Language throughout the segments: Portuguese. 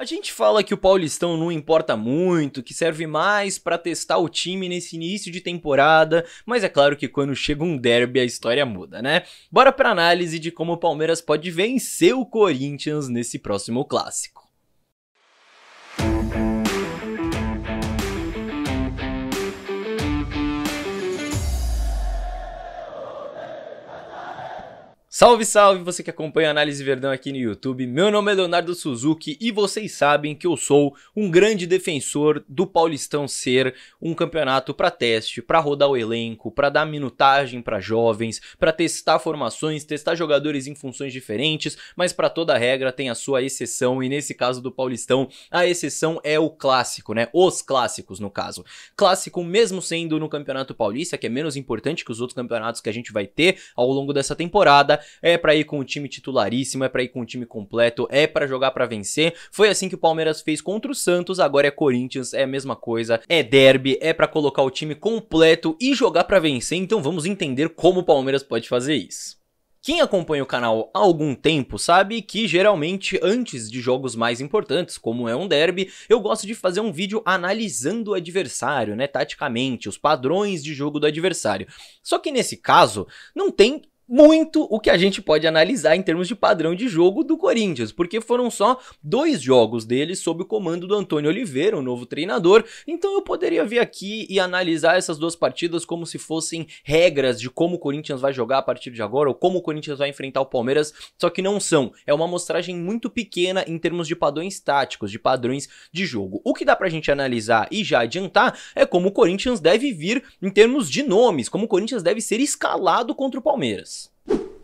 A gente fala que o Paulistão não importa muito, que serve mais para testar o time nesse início de temporada, mas é claro que quando chega um derby a história muda, né? Bora para análise de como o Palmeiras pode vencer o Corinthians nesse próximo clássico. Salve, salve você que acompanha a Análise Verdão aqui no YouTube. Meu nome é Leonardo Suzuki e vocês sabem que eu sou um grande defensor do Paulistão ser um campeonato para teste, para rodar o elenco, para dar minutagem para jovens, para testar formações, testar jogadores em funções diferentes, mas para toda regra tem a sua exceção e nesse caso do Paulistão, a exceção é o clássico, né? Os clássicos no caso. Clássico mesmo sendo no Campeonato Paulista, que é menos importante que os outros campeonatos que a gente vai ter ao longo dessa temporada, é para ir com o time titularíssimo, é para ir com o time completo, é para jogar para vencer. Foi assim que o Palmeiras fez contra o Santos, agora é Corinthians, é a mesma coisa, é derby, é para colocar o time completo e jogar para vencer. Então vamos entender como o Palmeiras pode fazer isso. Quem acompanha o canal há algum tempo sabe que geralmente antes de jogos mais importantes, como é um derby, eu gosto de fazer um vídeo analisando o adversário, né, taticamente, os padrões de jogo do adversário. Só que nesse caso, não tem muito o que a gente pode analisar em termos de padrão de jogo do Corinthians, porque foram só dois jogos dele sob o comando do Antônio Oliveira, o novo treinador. Então eu poderia vir aqui e analisar essas duas partidas como se fossem regras de como o Corinthians vai jogar a partir de agora ou como o Corinthians vai enfrentar o Palmeiras, só que não são. É uma amostragem muito pequena em termos de padrões táticos, de padrões de jogo. O que dá pra gente analisar e já adiantar é como o Corinthians deve vir em termos de nomes, como o Corinthians deve ser escalado contra o Palmeiras.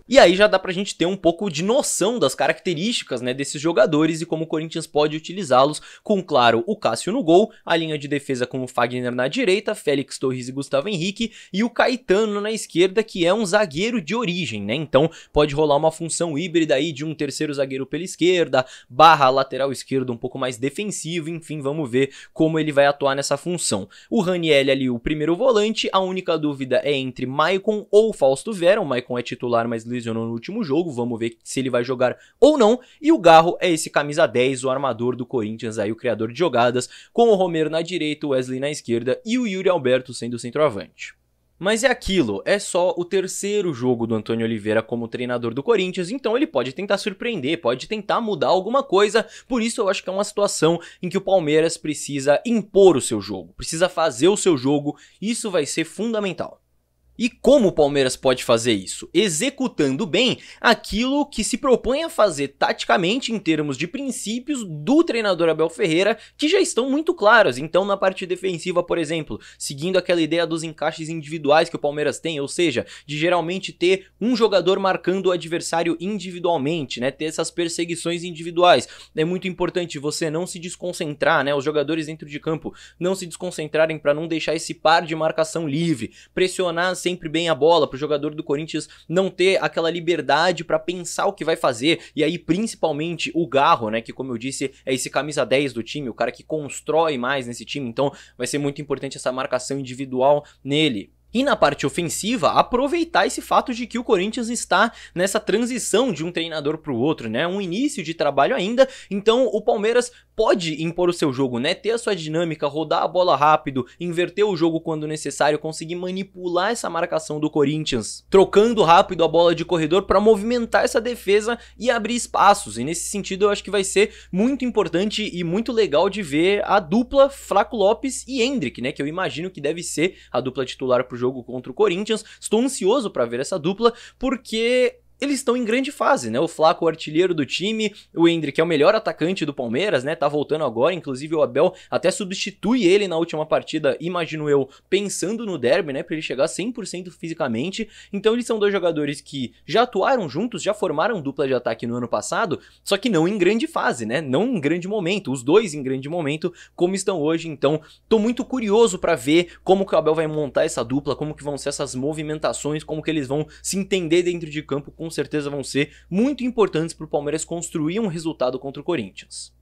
E aí já dá pra gente ter um pouco de noção das características né, desses jogadores e como o Corinthians pode utilizá-los, com, claro, o Cássio no gol, a linha de defesa com o Fagner na direita, Félix Torres e Gustavo Henrique, e o Caetano na esquerda, que é um zagueiro de origem, né? Então pode rolar uma função híbrida aí de um terceiro zagueiro pela esquerda, barra lateral esquerdo um pouco mais defensivo, enfim, vamos ver como ele vai atuar nessa função. O Raniel ali, o primeiro volante, a única dúvida é entre Maicon ou Fausto Vera, o Maicon é titular, mas lesionou no último jogo. Vamos ver se ele vai jogar ou não. E o Garro é esse camisa 10, o armador do Corinthians, aí o criador de jogadas, com o Romero na direita, o Wesley na esquerda e o Yuri Alberto sendo o centroavante. Mas é aquilo, é só o terceiro jogo do Antônio Oliveira como treinador do Corinthians, então ele pode tentar surpreender, pode tentar mudar alguma coisa. Por isso eu acho que é uma situação em que o Palmeiras precisa impor o seu jogo, precisa fazer o seu jogo, isso vai ser fundamental. E como o Palmeiras pode fazer isso? Executando bem aquilo que se propõe a fazer taticamente em termos de princípios do treinador Abel Ferreira, que já estão muito claros. Então, na parte defensiva, por exemplo, seguindo aquela ideia dos encaixes individuais que o Palmeiras tem, ou seja, de geralmente ter um jogador marcando o adversário individualmente, né? Ter essas perseguições individuais. É muito importante você não se desconcentrar, né? Os jogadores dentro de campo não se desconcentrarem para não deixar esse par de marcação livre, pressionar sempre bem a bola, para o jogador do Corinthians não ter aquela liberdade para pensar o que vai fazer. E aí, principalmente, o Garro, né? Que, como eu disse, é esse camisa 10 do time, o cara que constrói mais nesse time. Então, vai ser muito importante essa marcação individual nele. E na parte ofensiva, aproveitar esse fato de que o Corinthians está nessa transição de um treinador para o outro, né? Um início de trabalho ainda. Então o Palmeiras pode impor o seu jogo, né? Ter a sua dinâmica, rodar a bola rápido, inverter o jogo quando necessário, conseguir manipular essa marcação do Corinthians, trocando rápido a bola de corredor para movimentar essa defesa e abrir espaços. E nesse sentido, eu acho que vai ser muito importante e muito legal de ver a dupla Flaco Lopes e Hendrick, né? Que eu imagino que deve ser a dupla titular pro jogo jogo contra o Corinthians. Estou ansioso para ver essa dupla, porque eles estão em grande fase, né? O Flaco, o artilheiro do time, o Hendrick é o melhor atacante do Palmeiras, né? Tá voltando agora, inclusive o Abel até substitui ele na última partida, imagino eu, pensando no derby, né? Pra ele chegar 100% fisicamente. Então eles são dois jogadores que já atuaram juntos, já formaram dupla de ataque no ano passado, só que não em grande fase, né? Não em grande momento, os dois em grande momento, como estão hoje. Então, tô muito curioso para ver como que o Abel vai montar essa dupla, como que vão ser essas movimentações, como que eles vão se entender dentro de campo com com certeza vão ser muito importantes para o Palmeiras construir um resultado contra o Corinthians.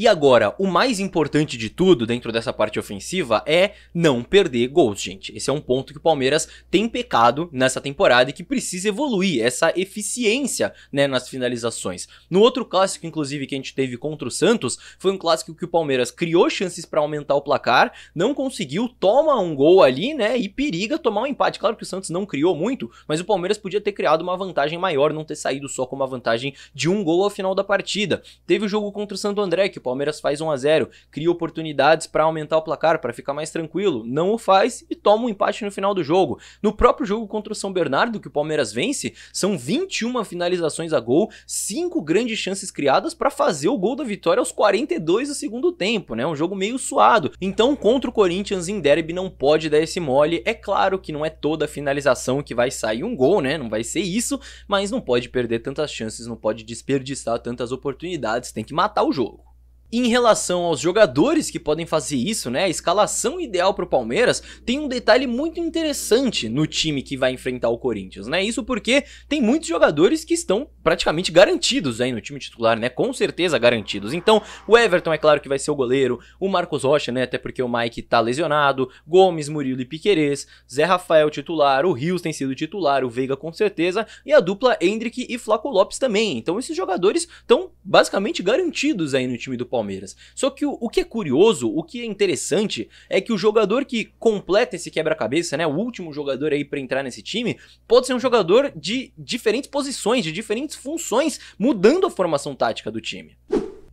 E agora, o mais importante de tudo dentro dessa parte ofensiva é não perder gols, gente. Esse é um ponto que o Palmeiras tem pecado nessa temporada e que precisa evoluir, essa eficiência né, nas finalizações. No outro clássico, inclusive, que a gente teve contra o Santos, foi um clássico que o Palmeiras criou chances para aumentar o placar, não conseguiu, toma um gol ali, né, e periga tomar um empate. Claro que o Santos não criou muito, mas o Palmeiras podia ter criado uma vantagem maior, não ter saído só com uma vantagem de um gol ao final da partida. Teve o jogo contra o Santo André, que o Palmeiras faz 1 a 0, cria oportunidades para aumentar o placar, para ficar mais tranquilo, não o faz e toma um empate no final do jogo. No próprio jogo contra o São Bernardo, que o Palmeiras vence, são 21 finalizações a gol, 5 grandes chances criadas para fazer o gol da vitória aos 42 do segundo tempo, né? Um jogo meio suado. Então, contra o Corinthians em derby não pode dar esse mole. É claro que não é toda a finalização que vai sair um gol, né? Não vai ser isso, mas não pode perder tantas chances, não pode desperdiçar tantas oportunidades, tem que matar o jogo. Em relação aos jogadores que podem fazer isso, né, a escalação ideal para o Palmeiras tem um detalhe muito interessante no time que vai enfrentar o Corinthians, né? Isso porque tem muitos jogadores que estão praticamente garantidos aí no time titular, né? Com certeza garantidos. Então, o Everton é claro que vai ser o goleiro, o Marcos Rocha, né, até porque o Mike tá lesionado, Gomes, Murilo e Piquerez, Zé Rafael titular, o Rios tem sido titular, o Veiga com certeza e a dupla Hendrick e Flaco Lopes também. Então, esses jogadores estão basicamente garantidos aí no time do Palmeiras Palmeiras. Só que o, o que é curioso, o que é interessante, é que o jogador que completa esse quebra-cabeça, né, o último jogador aí para entrar nesse time, pode ser um jogador de diferentes posições, de diferentes funções, mudando a formação tática do time.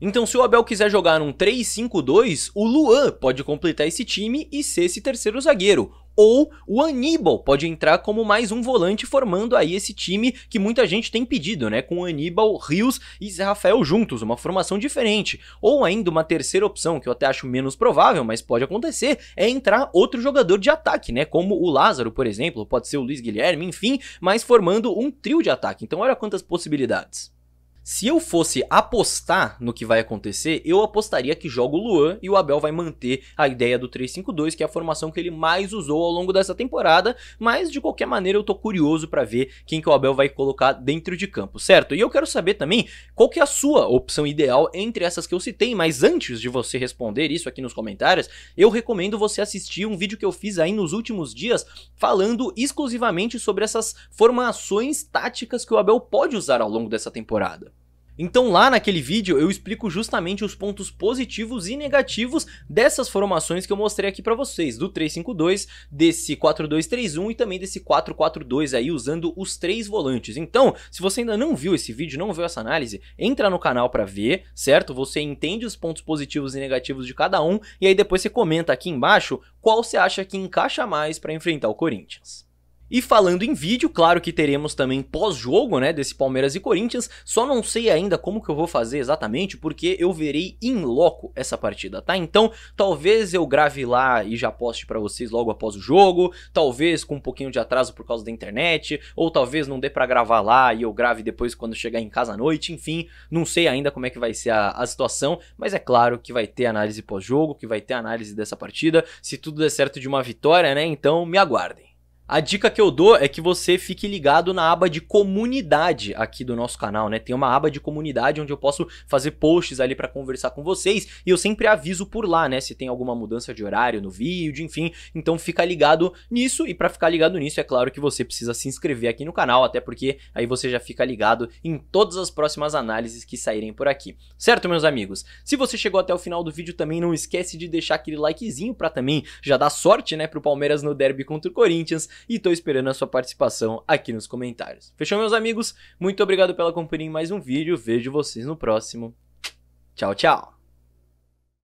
Então, se o Abel quiser jogar um 3-5-2, o Luan pode completar esse time e ser esse terceiro zagueiro ou o Aníbal pode entrar como mais um volante formando aí esse time que muita gente tem pedido, né? Com Aníbal, Rios e Zé Rafael juntos, uma formação diferente. Ou ainda uma terceira opção, que eu até acho menos provável, mas pode acontecer, é entrar outro jogador de ataque, né? Como o Lázaro, por exemplo, pode ser o Luiz Guilherme, enfim, mas formando um trio de ataque. Então olha quantas possibilidades. Se eu fosse apostar no que vai acontecer, eu apostaria que joga o Luan e o Abel vai manter a ideia do 3-5-2, que é a formação que ele mais usou ao longo dessa temporada, mas de qualquer maneira eu tô curioso para ver quem que o Abel vai colocar dentro de campo, certo? E eu quero saber também qual que é a sua opção ideal entre essas que eu citei, mas antes de você responder isso aqui nos comentários, eu recomendo você assistir um vídeo que eu fiz aí nos últimos dias falando exclusivamente sobre essas formações táticas que o Abel pode usar ao longo dessa temporada. Então lá naquele vídeo eu explico justamente os pontos positivos e negativos dessas formações que eu mostrei aqui para vocês, do 352, desse 4231 e também desse 442 aí usando os três volantes. Então, se você ainda não viu esse vídeo, não viu essa análise, entra no canal para ver, certo? Você entende os pontos positivos e negativos de cada um e aí depois você comenta aqui embaixo qual você acha que encaixa mais para enfrentar o Corinthians. E falando em vídeo, claro que teremos também pós-jogo, né, desse Palmeiras e Corinthians. Só não sei ainda como que eu vou fazer exatamente, porque eu verei em loco essa partida, tá? Então, talvez eu grave lá e já poste para vocês logo após o jogo, talvez com um pouquinho de atraso por causa da internet, ou talvez não dê para gravar lá e eu grave depois quando chegar em casa à noite, enfim, não sei ainda como é que vai ser a, a situação, mas é claro que vai ter análise pós-jogo, que vai ter análise dessa partida, se tudo der certo de uma vitória, né? Então, me aguardem. A dica que eu dou é que você fique ligado na aba de comunidade aqui do nosso canal, né? Tem uma aba de comunidade onde eu posso fazer posts ali para conversar com vocês e eu sempre aviso por lá, né? Se tem alguma mudança de horário no vídeo, enfim. Então fica ligado nisso e para ficar ligado nisso é claro que você precisa se inscrever aqui no canal, até porque aí você já fica ligado em todas as próximas análises que saírem por aqui. Certo, meus amigos? Se você chegou até o final do vídeo também não esquece de deixar aquele likezinho para também já dar sorte, né, pro Palmeiras no derby contra o Corinthians e tô esperando a sua participação aqui nos comentários. Fechou, meus amigos? Muito obrigado pela companhia em mais um vídeo. Vejo vocês no próximo. Tchau, tchau!